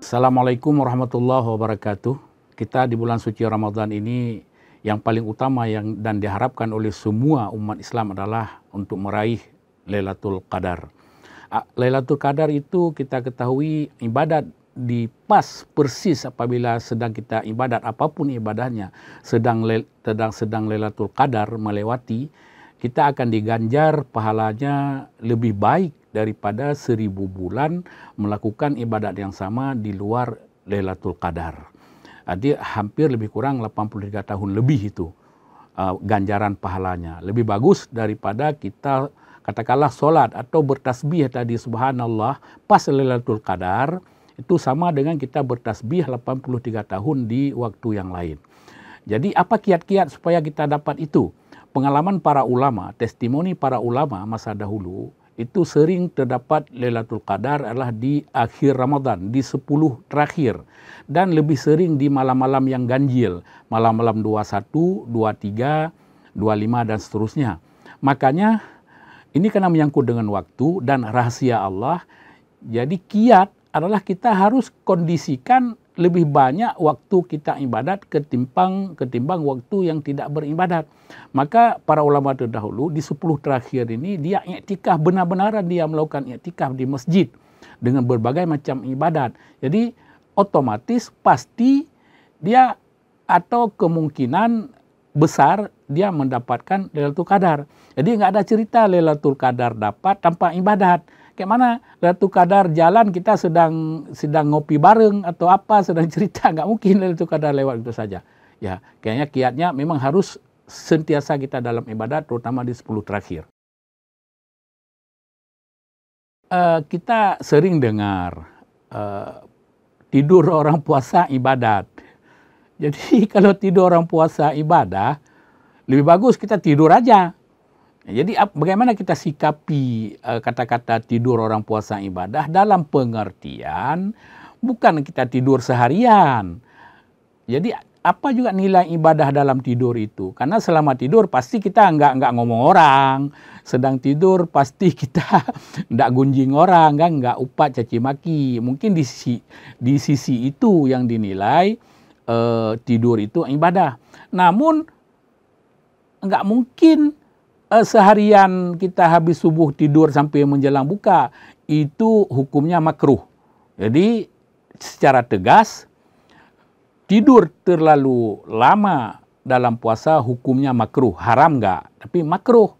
Assalamualaikum warahmatullahi wabarakatuh. Kita di bulan suci Ramadan ini yang paling utama yang dan diharapkan oleh semua umat Islam adalah untuk meraih Lailatul Qadar. Lailatul Qadar itu kita ketahui ibadat di pas persis apabila sedang kita ibadat apapun ibadahnya sedang sedang sedang Lailatul Qadar melewati kita akan diganjar pahalanya lebih baik daripada seribu bulan melakukan ibadat yang sama di luar Lailatul Qadar. Jadi hampir lebih kurang 83 tahun lebih itu uh, ganjaran pahalanya. Lebih bagus daripada kita katakanlah sholat atau bertasbih tadi subhanallah pas Lailatul Qadar itu sama dengan kita bertasbih 83 tahun di waktu yang lain. Jadi apa kiat-kiat supaya kita dapat itu? pengalaman para ulama, testimoni para ulama masa dahulu itu sering terdapat Lailatul Qadar adalah di akhir Ramadan, di 10 terakhir. Dan lebih sering di malam-malam yang ganjil, malam-malam 21, 23, 25 dan seterusnya. Makanya ini karena menyangkut dengan waktu dan rahasia Allah, jadi kiat adalah kita harus kondisikan lebih banyak waktu kita ibadat ketimbang ketimbang waktu yang tidak beribadat. Maka para ulama terdahulu di sepuluh terakhir ini dia iktikaf benar benar dia melakukan iktikaf di masjid dengan berbagai macam ibadat. Jadi otomatis pasti dia atau kemungkinan besar dia mendapatkan Lailatul kadar. Jadi nggak ada cerita Lailatul kadar dapat tanpa ibadat kayak mana Kadar jalan kita sedang sedang ngopi bareng atau apa sedang cerita nggak mungkin Latu Kadar lewat itu saja ya kayaknya kiatnya memang harus sentiasa kita dalam ibadah terutama di 10 terakhir uh, kita sering dengar uh, tidur orang puasa ibadat jadi kalau tidur orang puasa ibadah lebih bagus kita tidur aja jadi bagaimana kita sikapi eh, kata-kata uh, tidur orang puasa ibadah dalam pengertian bukan kita tidur seharian. Jadi apa juga nilai ibadah dalam tidur itu? Karena selama tidur pasti kita nggak nggak ngomong orang, sedang tidur pasti kita nggak gunjing orang, nggak kan, nggak upat caci maki. Mungkin di sisi di sisi itu yang dinilai uh, tidur itu ibadah. Namun nggak mungkin uh, seharian kita habis subuh tidur sampai menjelang buka itu hukumnya makruh. Jadi secara tegas tidur terlalu lama dalam puasa hukumnya makruh, haram enggak, tapi makruh.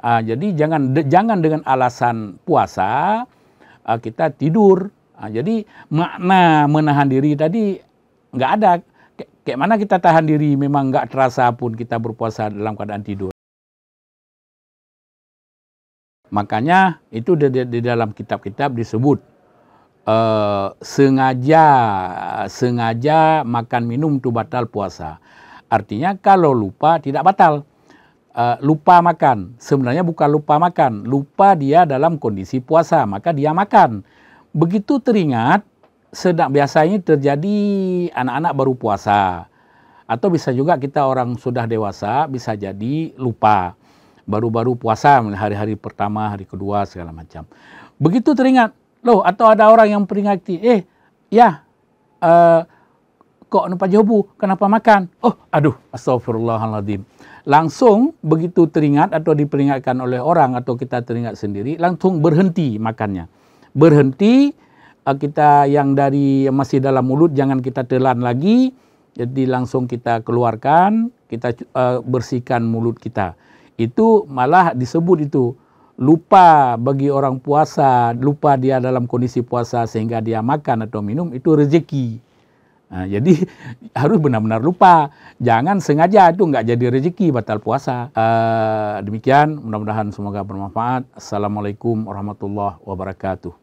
Uh, jadi jangan de, jangan dengan alasan puasa uh, kita tidur. Uh, jadi makna menahan diri tadi enggak ada. Kayak mana kita tahan diri memang enggak terasa pun kita berpuasa dalam keadaan tidur. Makanya itu di, di, di dalam kitab-kitab disebut uh, sengaja sengaja makan minum itu batal puasa. Artinya kalau lupa tidak batal. Uh, lupa makan. Sebenarnya bukan lupa makan, lupa dia dalam kondisi puasa, maka dia makan. Begitu teringat sedang biasanya terjadi anak-anak baru puasa atau bisa juga kita orang sudah dewasa bisa jadi lupa baru-baru puasa hari-hari pertama, hari kedua segala macam. Begitu teringat, loh atau ada orang yang peringati, eh ya uh, kok numpa jobu, kenapa makan? Oh, aduh, astagfirullahaladzim. Langsung begitu teringat atau diperingatkan oleh orang atau kita teringat sendiri, langsung berhenti makannya. Berhenti, eh, kita yang dari yang masih dalam mulut jangan kita telan lagi, jadi langsung kita keluarkan, kita uh, bersihkan mulut kita itu malah disebut itu lupa bagi orang puasa, lupa dia dalam kondisi puasa sehingga dia makan atau minum itu rezeki. Nah, jadi harus benar-benar lupa, jangan sengaja itu nggak jadi rezeki batal puasa. Uh, demikian, mudah-mudahan semoga bermanfaat. Assalamualaikum warahmatullahi wabarakatuh.